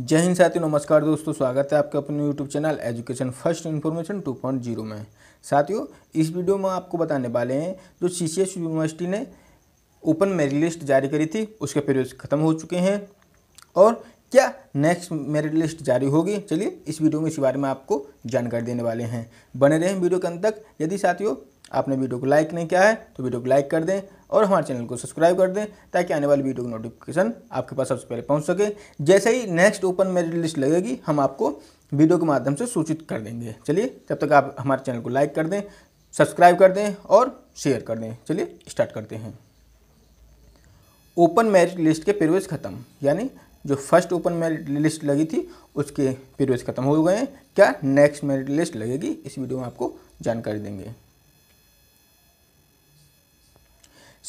जय हिंद साथियों नमस्कार दोस्तों स्वागत है आपके अपने YouTube channel education first information 2.0 में साथियों इस वीडियो में आपको बताने वाले हैं जो सी यूनिवर्सिटी ने ओपन मेरिट लिस्ट जारी करी थी उसके पीरियड्स खत्म हो चुके हैं और क्या नेक्स्ट मेरिट लिस्ट जारी होगी चलिए इस वीडियो में इस बारे में आपको जानकारी देने वाले हैं बने रहें वीडियो के अंत तक यदि साथियों आपने वीडियो को लाइक नहीं किया है तो वीडियो को लाइक कर दें और हमारे चैनल को सब्सक्राइब कर दें ताकि आने वाली वीडियो की नोटिफिकेशन आपके पास सबसे पहले पहुंच सके जैसे ही नेक्स्ट ओपन मेरिट लिस्ट लगेगी हम आपको वीडियो के माध्यम से सूचित कर देंगे चलिए तब तक आप हमारे चैनल को लाइक कर दें सब्सक्राइब कर दें और शेयर कर दें चलिए स्टार्ट करते हैं ओपन मेरिट लिस्ट के प्रवेश खत्म यानी जो फर्स्ट ओपन मेरिट लिस्ट लगी थी उसके पीरियड्स खत्म हो गए हैं क्या नेक्स्ट मेरिट लिस्ट लगेगी इस वीडियो में आपको जानकारी देंगे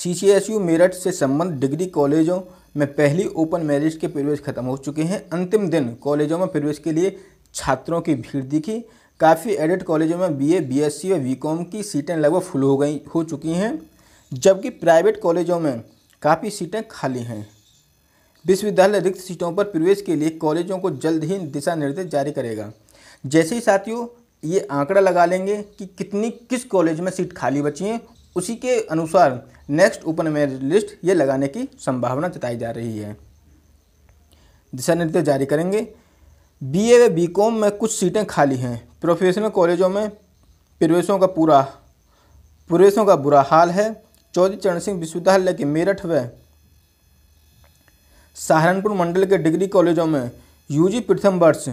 C C S U Meerut से संबंध डिग्री कॉलेजों में पहली ओपन मेरिट के प्रवेश खत्म हो चुके हैं अंतिम दिन कॉलेजों में प्रवेश के लिए छात्रों की भीड़ दिखी काफ़ी एडेड कॉलेजों में बीए, बीएससी और बीकॉम की सीटें लगभग फुल हो गई हो चुकी हैं जबकि प्राइवेट कॉलेजों में काफ़ी सीटें खाली हैं विश्वविद्यालय रिक्त सीटों पर प्रवेश के लिए कॉलेजों को जल्द ही दिशा निर्देश जारी करेगा जैसे ही साथियों ये आंकड़ा लगा लेंगे कि कितनी किस कॉलेज में सीट खाली बची हैं उसी के अनुसार नेक्स्ट ओपन मेरिट लिस्ट ये लगाने की संभावना जताई जा रही है दिशा निर्देश जारी करेंगे बीए व बीकॉम में कुछ सीटें खाली हैं प्रोफेशनल कॉलेजों में प्रवेशों का पूरा प्रवेशों का बुरा हाल है चौधरी चरण सिंह विश्वविद्यालय के मेरठ व सहारनपुर मंडल के डिग्री कॉलेजों में यूजी प्रथम वर्ष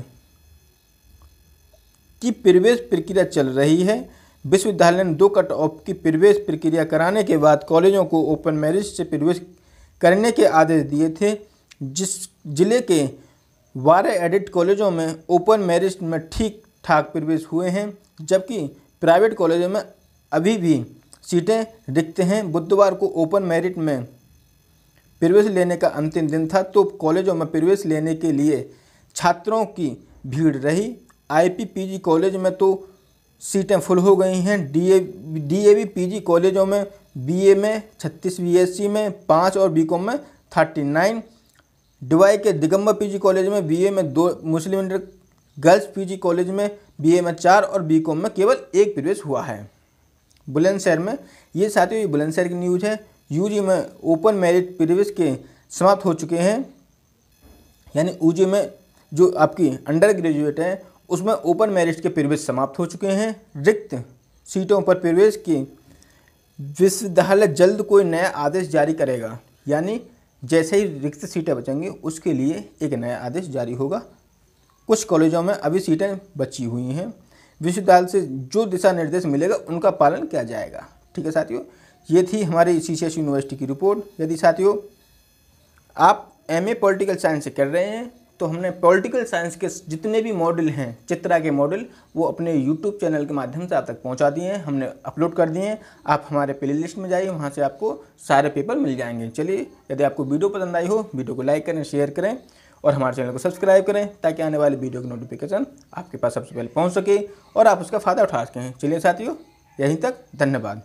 की प्रवेश प्रक्रिया चल रही है विश्वविद्यालय ने दो कट ऑफ की प्रवेश प्रक्रिया कराने के बाद कॉलेजों को ओपन मैरिज से प्रवेश करने के आदेश दिए थे जिस जिले के बारह एडिट कॉलेजों में ओपन मैरिज में ठीक ठाक प्रवेश हुए हैं जबकि प्राइवेट कॉलेजों में अभी भी सीटें रिक्त हैं बुधवार को ओपन मेरिट में प्रवेश लेने का अंतिम दिन था तो कॉलेजों में प्रवेश लेने के लिए छात्रों की भीड़ रही आईपीपीजी कॉलेज में तो सीटें फुल हो गई हैं डीए डीएवी पीजी कॉलेजों में बीए में छत्तीस बीएससी में पाँच और बीकॉम में थर्टी नाइन डिवाई के दिगंबर पीजी कॉलेज में बीए में दो Muslim inter girls PG college में बीए में चार और बीकॉम में केवल एक प्रवेश हुआ है बुलंदशहर में ये साथियों ये बुलंदशहर की न्यूज़ है जी में ओपन मेरिट प्रवेश के समाप्त हो चुके हैं यानी जी में जो आपकी अंडर ग्रेजुएट हैं उसमें ओपन मेरिट के प्रवेश समाप्त हो चुके हैं रिक्त सीटों पर प्रवेश के विश्वविद्यालय जल्द कोई नया आदेश जारी करेगा यानी जैसे ही रिक्त सीटें बचेंगी उसके लिए एक नया आदेश जारी होगा कुछ कॉलेजों में अभी सीटें बची हुई हैं विश्वविद्यालय से जो दिशा निर्देश मिलेगा उनका पालन किया जाएगा ठीक है साथियों ये थी हमारी सी सी एस यूनिवर्सिटी की रिपोर्ट यदि साथियों आप एम ए पोलिटिकल साइंस से कर रहे हैं तो हमने पॉलिटिकल साइंस के जितने भी मॉडल हैं चित्रा के मॉडल वो अपने यूट्यूब चैनल के माध्यम से आप तक पहुंचा दिए हैं हमने अपलोड कर दिए हैं आप हमारे प्लेलिस्ट में जाइए वहाँ से आपको सारे पेपर मिल जाएंगे चलिए यदि आपको वीडियो पसंद आई हो वीडियो को लाइक करें शेयर करें और हमारे चैनल को सब्सक्राइब करें ताकि आने वाली वीडियो की नोटिफिकेशन आपके पास सबसे पहले पहुँच सके और आप उसका फ़ायदा उठा सकें चलिए साथियों यहीं तक धन्यवाद